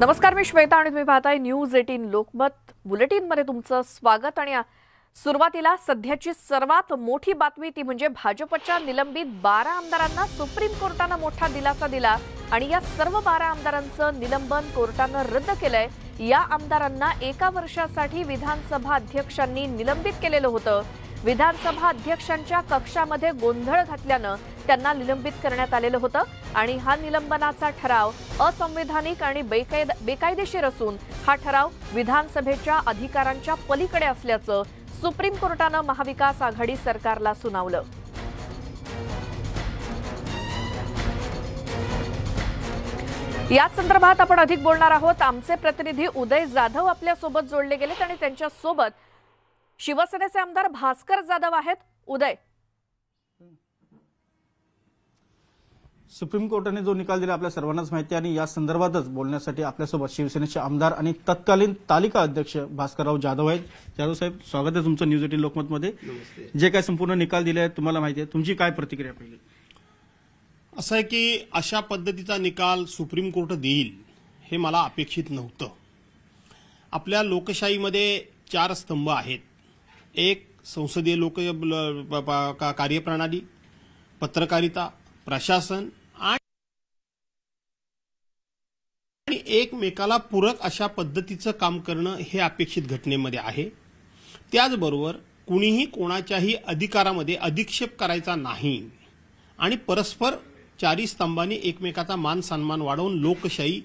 नमस्कार मी श्वेता आणि तुम्ही पाहताय न्यूज एटीन लोकमत बुलेटिनमध्ये तुमचं स्वागत आणि सुरुवातीला सध्याची सर्वात मोठी बातमी ती म्हणजे भाजपच्या निलंबित बारा आमदारांना सुप्रीम कोर्टानं मोठा दिलासा दिला आणि या सर्व बारा आमदारांचं निलंबन कोर्टानं रद्द केलंय या आमदारांना एका वर्षासाठी विधानसभा अध्यक्षांनी निलंबित केलेलं होतं विधानसभा अध्यक्षांच्या कक्षामध्ये गोंधळ घातल्यानं त्यांना निलंबित करण्यात आलेलं होतं आणि हा निलंबनाचा ठराव असंवैधानिक आणि बेकायदेशीर असून हा ठराव विधानसभेच्या अधिकारांच्या पलीकडे असल्याचं सुप्रीम कोर्टानं महाविकास आघाडी सरकारला सुनावलं याच संदर्भात आपण अधिक बोलणार आहोत आमचे प्रतिनिधी उदय जाधव आपल्यासोबत जोडले गेलेत आणि त्यांच्यासोबत शिवसेनेचे आमदार भास्कर जाधव आहेत उदय सुप्रीम कोर्टाने जो निकाल दिला आपल्या सर्वांनाच माहिती आणि या संदर्भातच बोलण्यासाठी आपल्यासोबत शिवसेनेचे आमदार आणि तत्कालीन तालिका अध्यक्ष भास्करराव जाधव आहेत जाधव साहेब स्वागत आहे तुमचं न्यूज एटीन लोकमतमध्ये जे काय संपूर्ण निकाल दिले आहेत तुम्हाला माहिती आहे तुमची काय प्रतिक्रिया पाहिजे असं आहे की अशा पद्धतीचा निकाल सुप्रीम कोर्ट देईल हे मला अपेक्षित नव्हतं आपल्या लोकशाहीमध्ये चार स्तंभ आहेत एक संसदीय लोक कार्यप्रणाली पत्रकारिता प्रशासन एकमेकाला पूरक अशा पद्धतीचं काम करणं हे अपेक्षित घटनेमध्ये आहे त्याचबरोबर कुणीही कोणाच्याही अधिकारामध्ये अधिक्षेप करायचा नाही आणि परस्पर चारी स्तंभांनी एकमेकाचा मान सन्मान वाढवून लोकशाही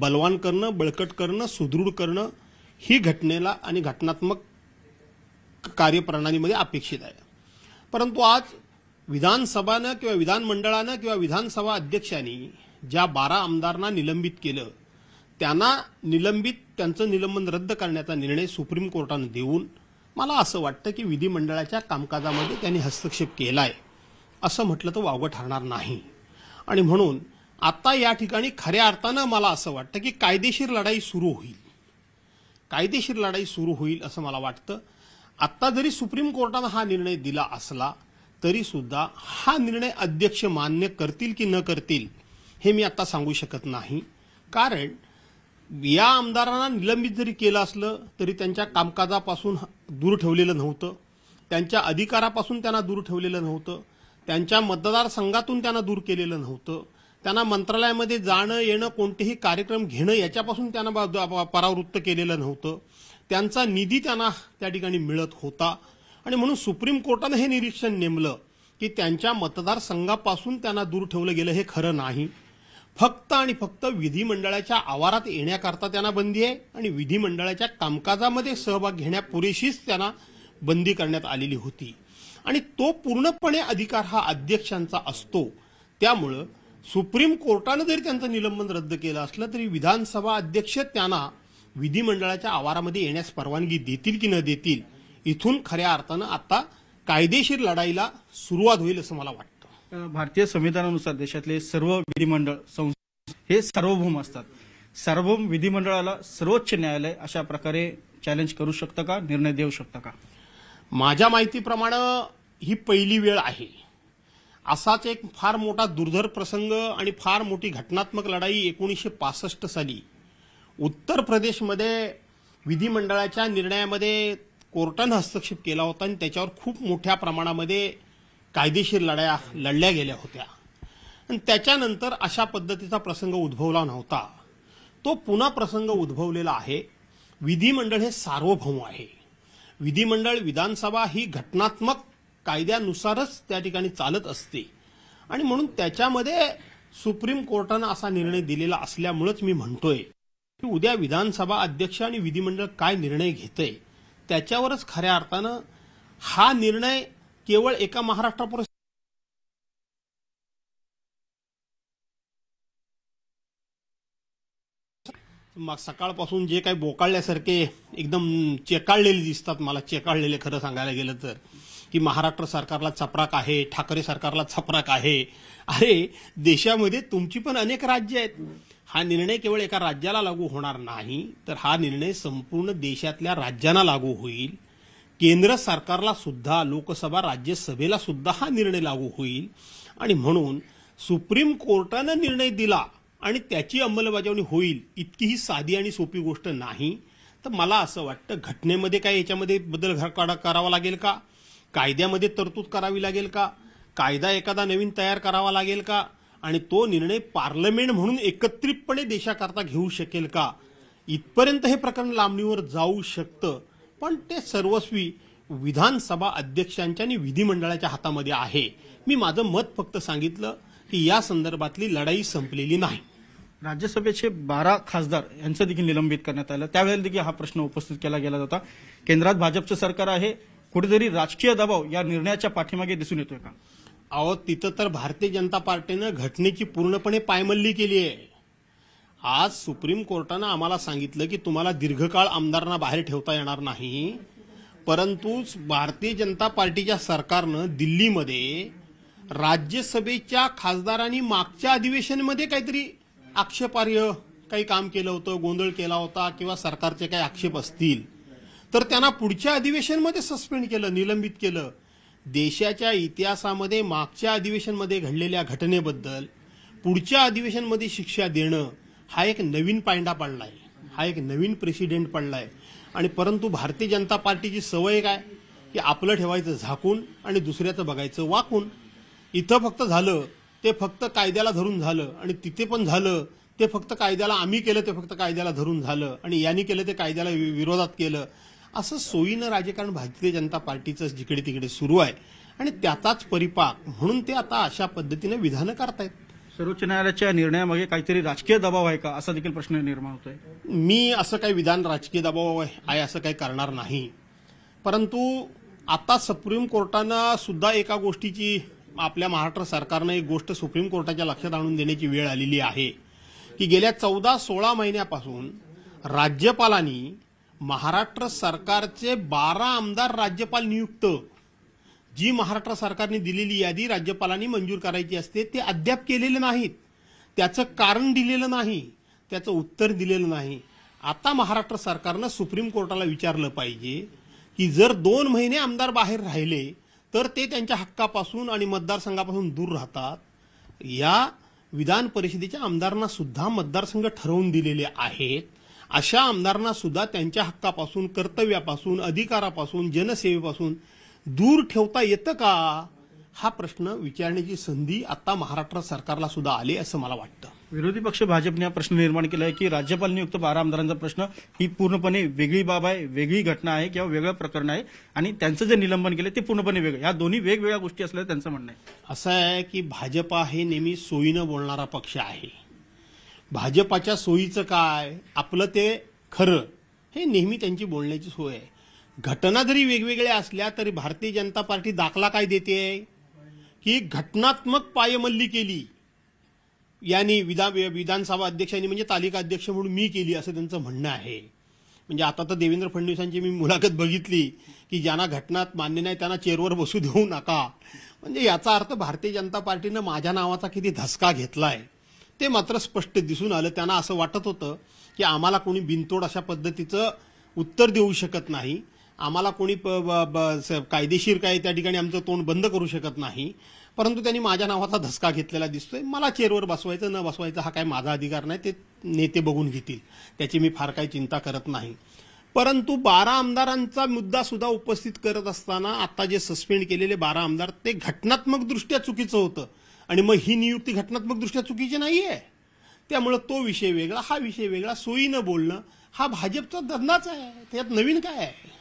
बलवान करणं बळकट करणं सुदृढ करणं ही घटनेला आणि घटनात्मक कार्यप्रणालीमध्ये अपेक्षित आहे परंतु आज विधानसभानं किंवा विधानमंडळानं किंवा विधानसभा अध्यक्षांनी ज्या बारा आमदारांना निलंबित केलं त्यांना निलंबित त्यांचं निलंबन रद्द करण्याचा निर्णय सुप्रीम कोर्टानं देऊन मला असं वाटतं की विधिमंडळाच्या कामकाजामध्ये त्यांनी हस्तक्षेप केला आहे असं म्हटलं तर वावगं ठरणार नाही आणि म्हणून आता या ठिकाणी खऱ्या अर्थानं मला असं वाटतं की कायदेशीर लढाई सुरू होईल कायदेशीर लढाई सुरू होईल असं मला वाटतं आत्ता जरी सुप्रीम कोर्टानं हा निर्णय दिला असला तरीसुद्धा हा निर्णय अध्यक्ष मान्य करतील की न करतील हे मी आता सांगू शकत नाही कारण या आमदारांना निलंबित जरी केलं असलं तरी त्यांच्या कामकाजापासून दूर ठेवलेलं नव्हतं त्यांच्या अधिकारापासून त्यांना दूर ठेवलेलं नव्हतं त्यांच्या मतदारसंघातून त्यांना दूर केलेलं नव्हतं त्यांना मंत्रालयामध्ये जाणं येणं कोणतेही कार्यक्रम घेणं याच्यापासून त्यांना परावृत्त केलेलं नव्हतं त्यांचा निधी त्यांना त्या ठिकाणी मिळत होता आणि म्हणून सुप्रीम कोर्टानं हे निरीक्षण नेमलं की त्यांच्या मतदारसंघापासून त्यांना दूर ठेवलं गेलं हे खरं नाही फक्त आणि फक्त विधिमंडळाच्या आवारात येण्याकरता त्यांना बंदी आहे आणि विधिमंडळाच्या कामकाजामध्ये सहभाग घेण्यापुरेशीच त्यांना बंदी करण्यात आलेली होती आणि तो पूर्णपणे अधिकार हा अध्यक्षांचा असतो त्यामुळं सुप्रीम कोर्टानं जरी त्यांचं निलंबन रद्द केलं असलं तरी विधानसभा अध्यक्ष त्यांना विधिमंडळाच्या आवारामध्ये येण्यास परवानगी देतील की न देतील इथून खऱ्या अर्थानं आता कायदेशीर लढाईला सुरुवात होईल असं मला वाटतं भारतीय संविधानानुसार देशातले सर्व विधिमंडळ संस्था हे सार्वभौम असतात सार्वभौम विधिमंडळाला सर्वोच्च न्यायालय अशा प्रकारे चॅलेंज करू शकतं का निर्णय देऊ शकतं का माझ्या माहितीप्रमाणे ही पहिली वेळ आहे असाच एक फार मोठा दुर्धर प्रसंग आणि फार मोठी घटनात्मक लढाई एकोणीसशे पासष्ट साली उत्तर प्रदेशमध्ये विधिमंडळाच्या निर्णयामध्ये कोर्टानं हस्तक्षेप केला होता आणि त्याच्यावर खूप मोठ्या प्रमाणामध्ये कायदेशीर लढाया लढल्या गेल्या होत्या आणि त्याच्यानंतर अशा पद्धतीचा प्रसंग उद्भवला नव्हता तो पुन्हा प्रसंग उद्भवलेला आहे विधिमंडळ हे सार्वभौम आहे विधिमंडळ विधानसभा ही घटनात्मक कायद्यानुसारच त्या ठिकाणी चालत असते आणि म्हणून त्याच्यामध्ये सुप्रीम कोर्टानं असा निर्णय दिलेला असल्यामुळेच मी म्हणतोय की उद्या विधानसभा अध्यक्ष आणि विधिमंडळ काय निर्णय घेतय त्याच्यावरच खऱ्या अर्थानं हा निर्णय केवळ एका महाराष्ट्रापुर मग सकाळपासून जे काही बोकाळल्यासारखे एकदम चेकाळलेले दिसतात मला चेकाळलेले खरं सांगायला गेलं तर की महाराष्ट्र सरकारला चपराक आहे ठाकरे सरकारला चपराक आहे अरे देशामध्ये तुमची पण अनेक राज्य आहेत हा निर्णय केवळ एका राज्याला लागू होणार नाही तर हा निर्णय संपूर्ण देशातल्या राज्यांना लागू होईल केंद्र सरकारला सुद्धा लोकसभा राज्यसभेला सुद्धा हा निर्णय लागू होईल आणि म्हणून सुप्रीम कोर्टानं निर्णय दिला आणि त्याची अंमलबजावणी होईल इतकी ही साधी आणि सोपी गोष्ट नाही तर मला असं वाटतं घटनेमध्ये काय याच्यामध्ये बदल घरकाडा करावा लागेल का कायद्यामध्ये तरतूद करावी लागेल का कायदा एखादा नवीन तयार करावा लागेल का आणि तो निर्णय पार्लमेंट म्हणून एकत्रितपणे देशाकरता घेऊ शकेल का इथपर्यंत हे प्रकरण लांबणीवर जाऊ शकतं पण ते सर्वस्वी विधानसभा अध्यक्षांच्या आणि विधिमंडळाच्या हातामध्ये आहे मी माझं मत फक्त सांगितलं की या संदर्भातली लढाई संपलेली नाही राज्यसभेचे बारा खासदार यांचं देखील निलंबित करण्यात आलं त्यावेळेला देखील हा प्रश्न उपस्थित केला गेला होता केंद्रात भाजपचं सरकार आहे कुठेतरी राजकीय दबाव या निर्णयाच्या पाठीमागे दिसून येतोय का अहो तिथं तर भारतीय जनता पार्टीनं घटनेची पूर्णपणे पायमल्ली केली आहे आज सुप्रीम कोर्टानं आम्हाला सांगितलं की तुम्हाला दीर्घकाळ आमदारांना बाहेर ठेवता येणार नाही परंतु भारतीय जनता पार्टीच्या सरकारनं दिल्लीमध्ये राज्यसभेच्या खासदारांनी मागच्या अधिवेशनमध्ये काहीतरी आक्षेपार्ह काही काम केलं होतं गोंधळ केला होता किंवा सरकारचे काही आक्षेप असतील तर त्यांना पुढच्या अधिवेशनमध्ये सस्पेंड केलं निलंबित केलं देशाच्या इतिहासामध्ये मागच्या अधिवेशनमध्ये घडलेल्या घटनेबद्दल पुढच्या अधिवेशनमध्ये शिक्षा देणं हा एक नवीन पायंडा पडला आहे हा एक नवीन प्रेसिडेंट पडला आहे आणि परंतु भारतीय जनता पार्टीची सवय काय की आपलं ठेवायचं झाकून आणि दुसऱ्याचं बघायचं वाकून इथं फक्त झालं ते फक्त कायद्याला धरून झालं आणि तिथे पण झालं ते फक्त कायद्याला आम्ही केलं ते फक्त कायद्याला धरून झालं आणि यांनी केलं ते कायद्याला विरोधात केलं असं सोयीनं राजकारण भारतीय जनता पार्टीचं जिकडे तिकडे सुरू आहे आणि त्याचाच परिपाक म्हणून ते आता अशा पद्धतीनं विधानं करतायत सर्वोच्च न्यायालयाच्या निर्णयामध्ये काहीतरी राजकीय दबाव आहे का असा देखील प्रश्न निर्माण होतोय मी असं काही विधान राजकीय दबाव आहे असं काही करणार नाही परंतु आता सुप्रीम कोर्टानं सुद्धा एका गोष्टीची आपल्या महाराष्ट्र सरकारनं एक गोष्ट सुप्रीम कोर्टाच्या लक्षात आणून देण्याची वेळ आलेली आहे की गेल्या चौदा सोळा महिन्यापासून राज्यपालांनी महाराष्ट्र सरकारचे बारा आमदार राज्यपाल नियुक्त जी महाराष्ट्र सरकारने दिलेली यादी राज्यपालांनी मंजूर करायची असते ते अद्याप केलेले नाहीत त्याचं कारण दिलेलं नाही त्याचं उत्तर दिलेलं नाही आता महाराष्ट्र सरकारनं सुप्रीम कोर्टाला विचारलं पाहिजे की जर दोन महिने आमदार बाहेर राहिले तर ते त्यांच्या हक्कापासून आणि मतदारसंघापासून दूर राहतात या विधान परिषदेच्या आमदारांना सुद्धा मतदारसंघ ठरवून दिलेले आहेत अशा आमदारांना सुद्धा त्यांच्या हक्कापासून कर्तव्यापासून अधिकारापासून जनसेवेपासून दूर ठेवता येतं का हा प्रश्न विचारण्याची संधी आता महाराष्ट्र सरकारला सुद्धा आली असं मला वाटतं विरोधी पक्ष भाजपने हा प्रश्न निर्माण केला आहे की राज्यपाल नियुक्त बारा आमदारांचा प्रश्न ही पूर्णपणे वेगळी बाब आहे वेगळी घटना आहे किंवा वेगळं प्रकरण आहे आणि त्यांचं जे निलंबन केलं ते पूर्णपणे वेगळं या दोन्ही वेगवेगळ्या गोष्टी असल्याचं त्यांचं म्हणणं आहे असं आहे की भाजपा हे नेहमी सोयीनं बोलणारा पक्ष आहे भाजपाच्या सोयीचं काय आपलं ते खरं हे नेहमी त्यांची बोलण्याची सोय आहे घटना जरी वेगवेगळ्या असल्या तरी भारतीय जनता पार्टी दाखला काय देते की घटनात्मक पायमल्ली केली यांनी विधान विधानसभा अध्यक्षांनी म्हणजे तालिका अध्यक्ष म्हणून मी केली असं त्यांचं म्हणणं आहे म्हणजे आता तर देवेंद्र फडणवीसांची मी मुलाखत बघितली की ज्यांना घटनात मान्य नाही त्यांना चेअरवर बसू देऊ नका म्हणजे याचा अर्थ भारतीय जनता पार्टीनं माझ्या नावाचा किती धसका घेतला आहे ते मात्र स्पष्ट दिसून आलं त्यांना असं वाटत होतं की आम्हाला कोणी बिनतोड अशा पद्धतीचं उत्तर देऊ शकत नाही आम्हाला कोणी कायदेशीर काय त्या ठिकाणी आमचं तोंड बंद करू शकत नाही परंतु त्यांनी माझ्या नावाचा धसका घेतलेला दिसतोय मला चेअरवर बसवायचं न बसवायचं हा काय माझा अधिकार नाही ते नेते बघून घेतील त्याची मी फार काही चिंता करत नाही परंतु बारा आमदारांचा मुद्दा सुद्धा उपस्थित करत असताना आता जे सस्पेंड केलेले बारा आमदार ते घटनात्मकदृष्ट्या चुकीचं होतं आणि मग ही नियुक्ती घटनात्मकदृष्ट्या चुकीची नाही आहे त्यामुळं तो विषय वेगळा हा विषय वेगळा सोयीनं बोलणं हा भाजपचा धंदाच आहे त्यात नवीन काय आहे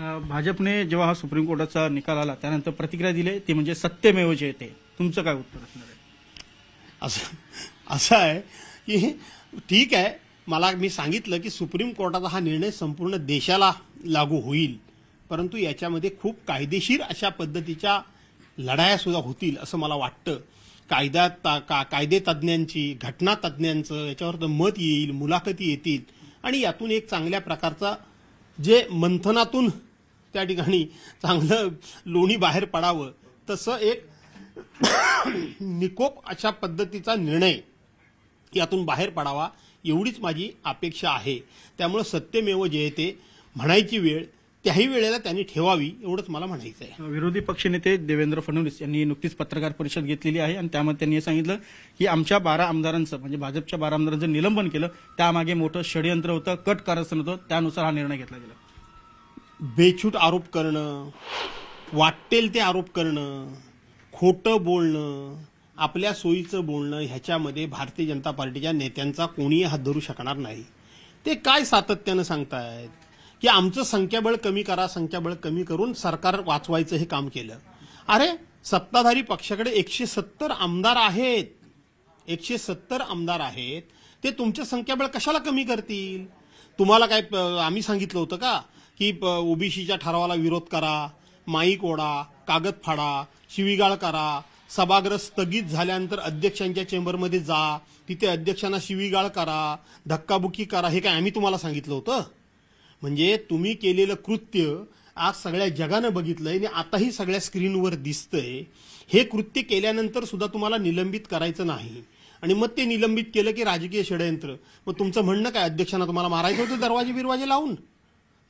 भाजपने जेव्हा हा सुप्रीम कोर्टाचा निकाल आला त्यानंतर प्रतिक्रिया दिली ते म्हणजे सत्यमेव जे ते तुमचं काय उत्तर असणार आहे असं असं आहे की ठीक आहे मला मी सांगितलं की सुप्रीम कोर्टाचा हा निर्णय संपूर्ण देशाला लागू होईल परंतु याच्यामध्ये खूप कायदेशीर अशा पद्धतीच्या सुद्धा होतील असं मला वाटतं कायदा का कायदे तज्ज्ञांची घटना तज्ज्ञांचं याच्यावर मत येईल मुलाखती येतील आणि यातून एक चांगल्या प्रकारचा जे मंथनातून त्या ठिकाणी चांगलं लोणी बाहेर पडावं तसं एक निकोप अशा पद्धतीचा निर्णय यातून बाहेर पडावा एवढीच माझी अपेक्षा आहे त्यामुळं सत्यमेव जयते म्हणायची वेळ त्याही वेळेला त्यांनी ठेवावी एवढंच मला म्हणायचं आहे विरोधी पक्षनेते देवेंद्र फडणवीस यांनी नुकतीच पत्रकार परिषद घेतलेली आहे आणि त्यामध्ये त्यांनी सांगितलं की आमच्या बारा आमदारांचं म्हणजे भाजपच्या बारा आमदारांचं निलंबन केलं त्यामागे मोठं षडयंत्र होतं कट कारस्थान होतं त्यानुसार हा निर्णय घेतला गेला बेछूट आरोप करणं वाटेल ते आरोप करणं खोटं बोलणं आपल्या सोयीचं बोलणं ह्याच्यामध्ये भारतीय जनता पार्टीच्या नेत्यांचा कोणीही हात धरू शकणार नाही ते काय सातत्यानं सांगतायत की आमचं संख्याबळ कमी करा संख्याबळ कमी करून सरकार वाचवायचं हे काम केलं अरे सत्ताधारी पक्षाकडे एकशे सत्तर आमदार आहेत एकशे सत्तर आमदार आहेत ते तुमचं संख्याबळ कशाला कमी करतील तुम्हाला काय आम्ही सांगितलं होतं का की ओबीसीच्या ठरावाला विरोध करा माईक ओढा कागद फाडा शिवीगाळ करा सभागृह स्थगित झाल्यानंतर अध्यक्षांच्या चेंबरमध्ये जा तिथे अध्यक्षांना शिवीगाळ करा धक्काबुक्की करा हे काय आम्ही तुम्हाला सांगितलं होतं म्हणजे तुम्ही केलेलं कृत्य आज सगळ्या जगानं बघितलंय आणि आताही सगळ्या स्क्रीनवर दिसतंय हे कृत्य केल्यानंतर सुद्धा तुम्हाला निलंबित करायचं नाही आणि मग ते निलंबित केलं की राजकीय षडयंत्र मग तुमचं म्हणणं काय अध्यक्षांना तुम्हाला मारायचं होतं दरवाजे बिरवाजे लावून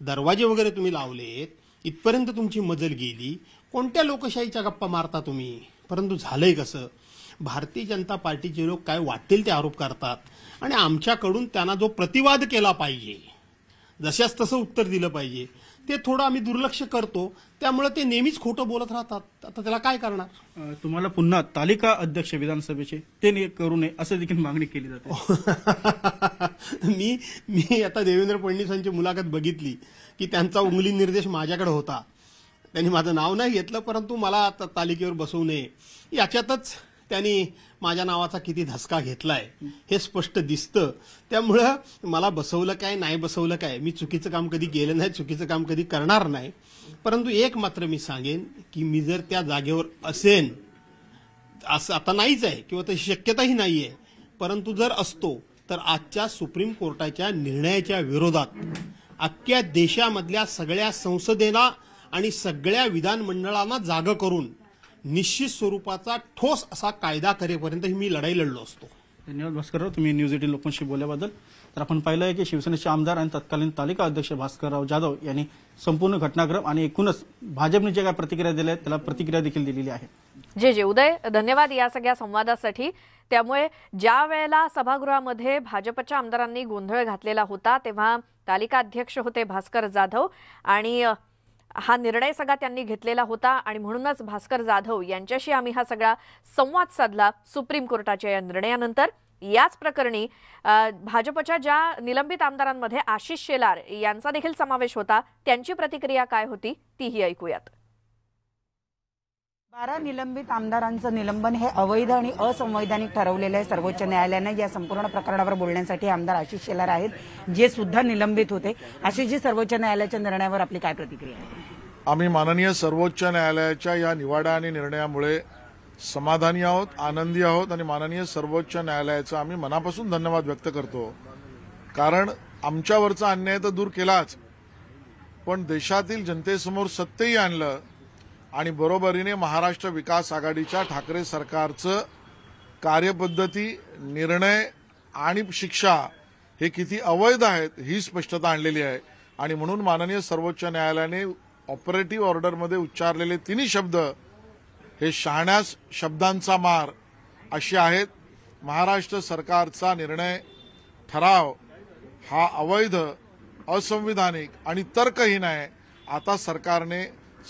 दरवाजे वगैरे तुम्ही लावलेत इथपर्यंत तुमची मजल गेली कोणत्या लोकशाहीच्या गप्पा मारता तुम्ही परंतु झालंय कसं भारतीय जनता पार्टीचे लोक काय वाटतील ते आरोप करतात आणि आमच्याकडून त्यांना जो प्रतिवाद केला पाहिजे जशाच तसं उत्तर दिलं पाहिजे ते थोडं आम्ही दुर्लक्ष करतो त्यामुळे ते नेहमीच खोटं बोलत राहतात आता त्याला काय करणार तुम्हाला पुन्हा तालिका अध्यक्ष विधानसभेचे ते करू नये असं देखील मागणी केली जाते मी मी आता देवेंद्र फडणवीसांची मुलाखत बघितली की त्यांचा उंगली निर्देश माझ्याकडे होता त्यांनी माझं नाव नाही घेतलं परंतु मला आता तालिकेवर बसवू नये याच्यातच त्यांनी माझ्या नावाचा किती धसका घेतलाय हे स्पष्ट दिसतं त्यामुळं मला बसवलं काय नाही बसवलं काय मी चुकीचं काम कधी गेलं नाही चुकीचं काम कधी करणार नाही परंतु एक मात्र मी सांगेन की मी जर त्या जागेवर असेन असं आता नाहीच आहे किंवा तशी शक्यताही नाही आहे परंतु जर असतो तर आजच्या सुप्रीम कोर्टाच्या निर्णयाच्या विरोधात अख्ख्या देशामधल्या सगळ्या संसदेला आणि सगळ्या विधानमंडळांना जागं करून निश्चित स्वरूपाचा ठोस असा कायदा करेपर्यंत ही मी लढाई लढलो असतो धन्यवाद भास्करराव तुम्ही न्यूज एटीन लोकांशी बोलल्याबद्दल तर आपण पाहिलं आहे की शिवसेनेचे आमदार आणि तत्कालीन तालिका अध्यक्ष भास्करराव जाधव यांनी संपूर्ण घटनाक्रम आणि एकूणच भाजपने जे काय प्रतिक्रिया दिल्या त्याला प्रतिक्रिया देखील दिलेली आहे जे जे उदय धन्यवाद या सगळ्या संवादासाठी त्यामुळे ज्या वेळेला सभागृहामध्ये भाजपच्या आमदारांनी गोंधळ घातलेला होता तेव्हा तालिका अध्यक्ष होते भास्कर जाधव आणि हा निर्णय सगळा त्यांनी घेतलेला होता आणि म्हणूनच भास्कर जाधव यांच्याशी आम्ही हा सगळा संवाद साधला सुप्रीम कोर्टाच्या या निर्णयानंतर याच प्रकरणी भाजपच्या ज्या निलंबित आमदारांमध्ये आशिष शेलार यांचा देखील समावेश होता त्यांची प्रतिक्रिया काय होती तीही ऐकूयात बारा निलंबित आमदारांचं निलंबन हे अवैध आणि असंवैधानिक ठरवलेलं आहे सर्वोच्च न्यायालयानं या संपूर्ण प्रकरणावर बोलण्यासाठी आमदार आशिष शेलार आहेत जे सुद्धा निलंबित होते जी सर्वोच्च न्यायालयाच्या निर्णयावर आपली काय प्रतिक्रिया आहे आम्ही माननीय सर्वोच्च न्यायालयाच्या या निवाडा आणि निर्णयामुळे समाधानी आहोत आनंदी आहोत आणि माननीय सर्वोच्च न्यायालयाचा आम्ही मनापासून धन्यवाद व्यक्त करतो कारण आमच्यावरचा अन्याय तर दूर केलाच पण देशातील जनतेसमोर सत्यही आणलं आणि बरोबरीने महाराष्ट्र विकास आघाडीच्या ठाकरे सरकारचं कार्यपद्धती निर्णय आणि शिक्षा हे किती अवैध आहेत ही स्पष्टता आणलेली आहे आणि म्हणून माननीय सर्वोच्च न्यायालयाने ऑपरेटिव्ह ऑर्डरमध्ये उच्चारलेले तिन्ही शब्द हे शहाण्यास शब्दांचा मार असे आहेत महाराष्ट्र सरकारचा निर्णय ठराव हा अवैध असंविधानिक आणि तर्कहीन आहे आता सरकारने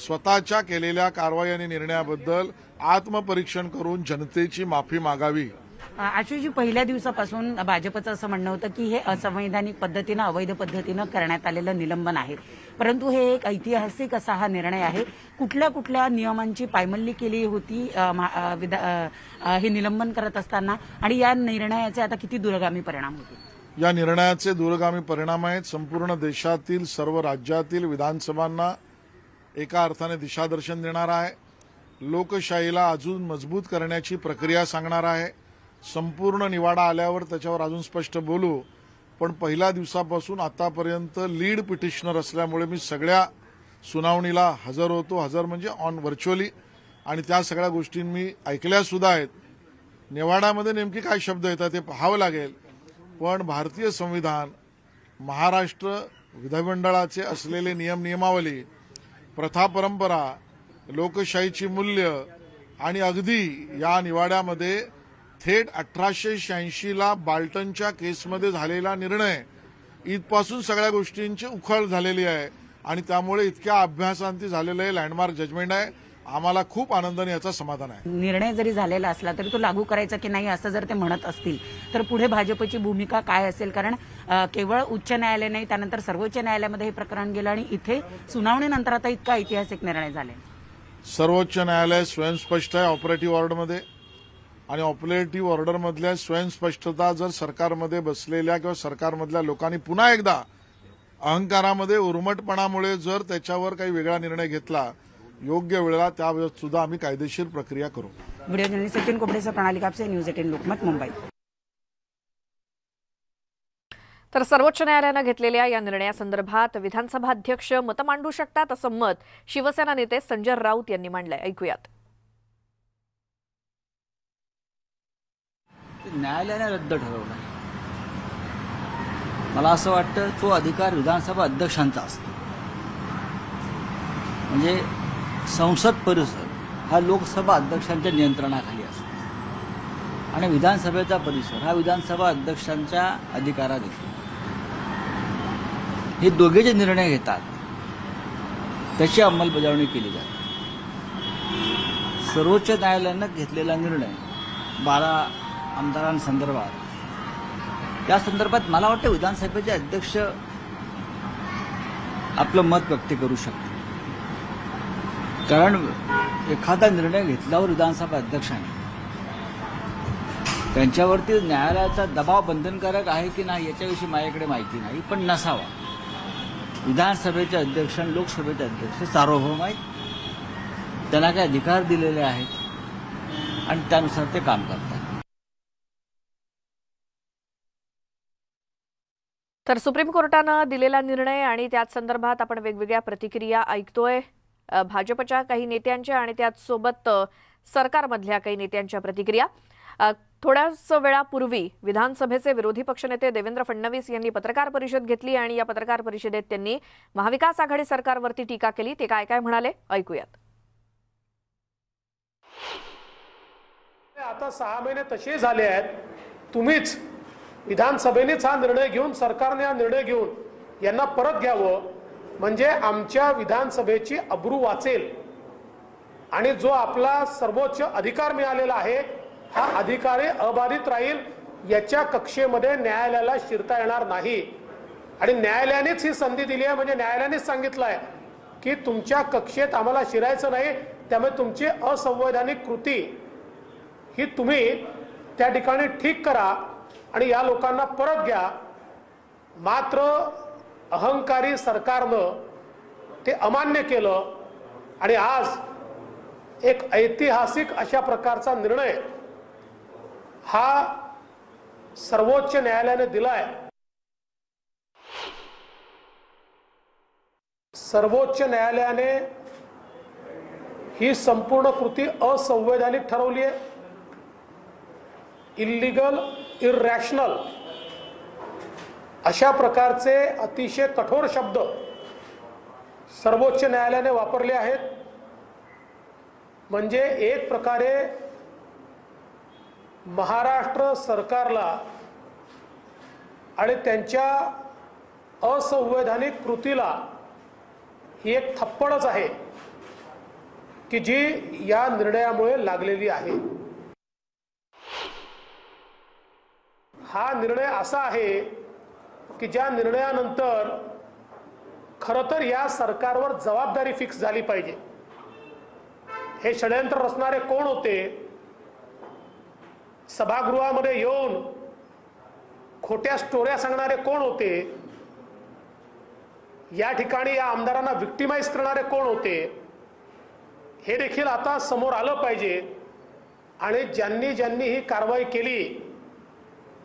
स्वतःच्या केलेल्या कारवाई आणि निर्णयाबद्दल आत्मपरीक्षण करून जनतेची माफी मागावी आशुजी पहिल्या दिवसापासून भाजपचं असं म्हणणं होतं की हे असंवैधानिक पद्धतीनं अवैध पद्धतीनं करण्यात आलेलं निलंबन आहे परंतु हे एक ऐतिहासिक असा हा निर्णय आहे कुठल्या कुठल्या नियमांची पायमल्ली केली होती हे निलंबन करत असताना आणि या निर्णयाचे आता किती दूरगामी परिणाम होते या निर्णयाचे दूरगामी परिणाम आहेत संपूर्ण देशातील सर्व राज्यातील विधानसभांना एका अर्थाने दिशादर्शन देणार आहे लोकशाहीला अजून मजबूत करण्याची प्रक्रिया सांगणार आहे संपूर्ण निवाडा आल्यावर त्याच्यावर अजून स्पष्ट बोलू पण पहिल्या दिवसापासून आतापर्यंत लीड पिटिशनर असल्यामुळे मी सगळ्या सुनावणीला हजर होतो हजर म्हणजे ऑन व्हर्च्युअली आणि त्या सगळ्या गोष्टी मी ऐकल्यासुद्धा आहेत निवाडामध्ये नेमकी काय शब्द येतात ते पाहावं लागेल पण भारतीय संविधान महाराष्ट्र विधिमंडळाचे असलेले नियम नियमावली प्रथा परंपरा लोकशाहीची मूल्य आणि अगदी या निवाड्यामध्ये थेट अठराशे शहाऐंशीला बाल्टनच्या केसमध्ये झालेला निर्णय इथपासून सगळ्या गोष्टींची उखळ झालेली आहे आणि त्यामुळे इतक्या अभ्यासांती झालेलं हे लँडमार्क जजमेंट आहे आम्हाला खूप आनंदाने याचा समाधान आहे निर्णय जरी झालेला असला तरी तो लागू करायचा की नाही असं जर ते म्हणत असतील तर पुढे भाजपची भूमिका काय असेल कारण केवळ उच्च न्यायालय नाही त्यानंतर सर्वोच्च न्यायालयामध्ये हे प्रकरण गेलं आणि इथे सुनावणीनंतर आता इतका ऐतिहासिक निर्णय झाले सर्वोच्च न्यायालय स्वयंस्पष्ट आहे ऑपरेटिव्ह ऑर्डरमध्ये आणि ऑपरेटिव्ह ऑर्डरमधल्या स्वयंस्पष्टता जर सरकारमध्ये बसलेल्या किंवा सरकारमधल्या लोकांनी पुन्हा एकदा अहंकारामध्ये उर्मटपणामुळे जर त्याच्यावर काही वेगळा निर्णय घेतला योग्य वेळेला त्याबाबत सुद्धा आम्ही कायदेशीर प्रक्रिया करू व्हिडिओ जर्नलिस्ट सचिन कोपडेसह प्रणाली कापसे न्यूज एटीन लोकमत मुंबई तर सर्वोच्च न्यायालयानं घेतलेल्या या निर्णयासंदर्भात विधानसभा अध्यक्ष मत मांडू शकतात असं मत शिवसेना नेते संजय राऊत यांनी मांडलंय ऐकूयात न्यायालयाने रद्द ठरवलं मला असं वाटतं तो अधिकार विधानसभा अध्यक्षांचा असतो म्हणजे संसद परिसर हा लोकसभा अध्यक्षांच्या नियंत्रणाखाली असतो आणि विधानसभेचा परिसर हा विधानसभा अध्यक्षांच्या अधिकारात येतो हे दोघे जे निर्णय घेतात त्याची अंमलबजावणी केली जाते सर्वोच्च न्यायालयानं घेतलेला निर्णय बारा आमदारांसंदर्भात या संदर्भात मला वाटतं विधानसभेचे अध्यक्ष आपलं मत व्यक्त करू शकतात कारण एखादा निर्णय घेतल्यावर विधानसभा अध्यक्षांनी त्यांच्यावरती न्यायालयाचा दबाव बंधनकारक आहे की नाही याच्याविषयी माझ्याकडे माहिती नाही पण नसावा विधानसभेचे अध्यक्ष लोकसभेचे अध्यक्ष सार्वभौम आहेत त्यांना काही अधिकार दिलेले आहेत आणि त्यानुसार ते काम करतात तर सुप्रीम कोर्टानं दिलेला निर्णय आणि त्याच संदर्भात आपण वेगवेगळ्या प्रतिक्रिया ऐकतोय भाजपच्या काही नेत्यांच्या आणि त्याचसोबत सरकारमधल्या काही नेत्यांच्या प्रतिक्रिया थोड्याच वेळापूर्वी विधानसभेचे विरोधी पक्षनेते देवेंद्र फडणवीस यांनी पत्रकार परिषद घेतली आणि या पत्रकार परिषदेत त्यांनी महाविकास आघाडी सरकारवरती टीका केली ते काय काय म्हणाले ऐकूयात आता सहा महिने तसे झाले आहेत तुम्हीच विधानसभेनेच हा निर्णय घेऊन सरकारने हा निर्णय घेऊन यांना परत घ्यावं म्हणजे आमच्या विधानसभेची अब्रू वाचेल आणि जो आपला सर्वोच्च अधिकार मिळालेला आहे हा अधिकारी अबाधित राहील याच्या कक्षेमध्ये न्यायालयाला शिरता येणार नाही आणि न्यायालयानेच ही संधी दिली आहे म्हणजे न्यायालयानेच सांगितलं आहे की तुमच्या कक्षेत आम्हाला शिरायचं नाही त्यामुळे तुमची असंवैधानिक कृती ही तुम्ही त्या ठिकाणी ठीक करा आणि या लोकांना परत घ्या मात्र अहंकारी सरकारनं ते अमान्य केलं आणि आज एक ऐतिहासिक अशा प्रकारचा निर्णय हा सर्वोच्च न्यायालयाने दिलाय सर्वोच्च न्यायालयाने ही संपूर्ण कृती असंवैधानिक ठरवली आहे इल्लिगल इरॅशनल अशा प्रकारचे अतिशय कठोर शब्द सर्वोच्च न्यायालयाने वापरले आहेत म्हणजे एक प्रकारे महाराष्ट्र सरकारला आणि त्यांच्या असंवैधानिक कृतीला ही एक थप्पडच आहे की जी या निर्णयामुळे लागलेली आहे हा निर्णय असा आहे की ज्या निर्णयानंतर खरं तर या सरकारवर जबाबदारी फिक्स झाली पाहिजे हे षडयंत्र रचणारे कोण होते सभागृहामध्ये येऊन खोट्या स्टोऱ्या सांगणारे कोण होते या ठिकाणी या आमदारांना विक्टिमाइज करणारे कोण होते हे देखील आता समोर आलं पाहिजे आणि ज्यांनी ज्यांनी ही कारवाई केली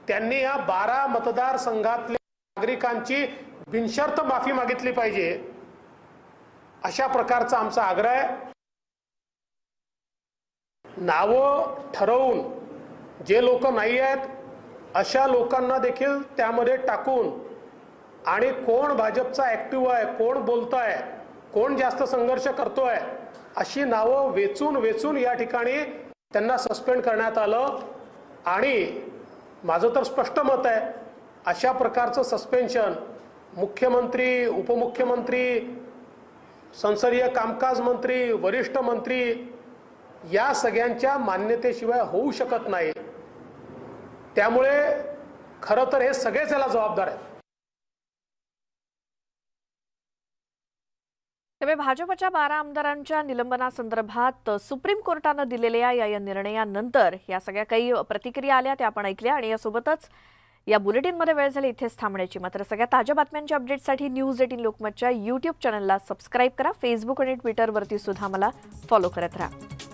त्यांनी या बारा मतदारसंघातले नागरिकांची बिनशर्त माफी मागितली पाहिजे अशा प्रकारचा आमचा आग्रह आहे नावं ठरवून जे लोक नाही आहेत अशा लोकांना देखील त्यामध्ये टाकून आणि कोण भाजपचा ऍक्टिव्ह आहे कोण बोलत आहे कोण जास्त संघर्ष करतोय अशी नावं वेचून वेचून या ठिकाणी त्यांना सस्पेंड करण्यात आलं आणि माझं तर स्पष्ट मत आहे अशा प्रकारचं सस्पेन्शन मुख्यमंत्री उपमुख्यमंत्री संसदीय कामकाज मंत्री वरिष्ठ मंत्री या सगळ्यांच्या मान्यतेशिवाय होऊ शकत नाही त्यामुळे खरं तर हे सगळेच याला जबाबदार आहेत त्यामुळे भाजपच्या बारा आमदारांच्या निलंबनासंदर्भात सुप्रीम कोर्टानं दिलेल्या या निर्णयानंतर या सगळ्या काही प्रतिक्रिया आल्या त्या आपण ऐकल्या आणि यासोबतच या मध्ये वेळ झाली इथेच थांबण्याची मात्र सगळ्या ताज्या बातम्यांच्या अपडेटसाठी न्यूज एटीन लोकमतच्या यूट्यूब चॅनलला सबस्क्राईब करा फेसबुक आणि ट्विटरवरती सुद्धा मला फॉलो करत राहा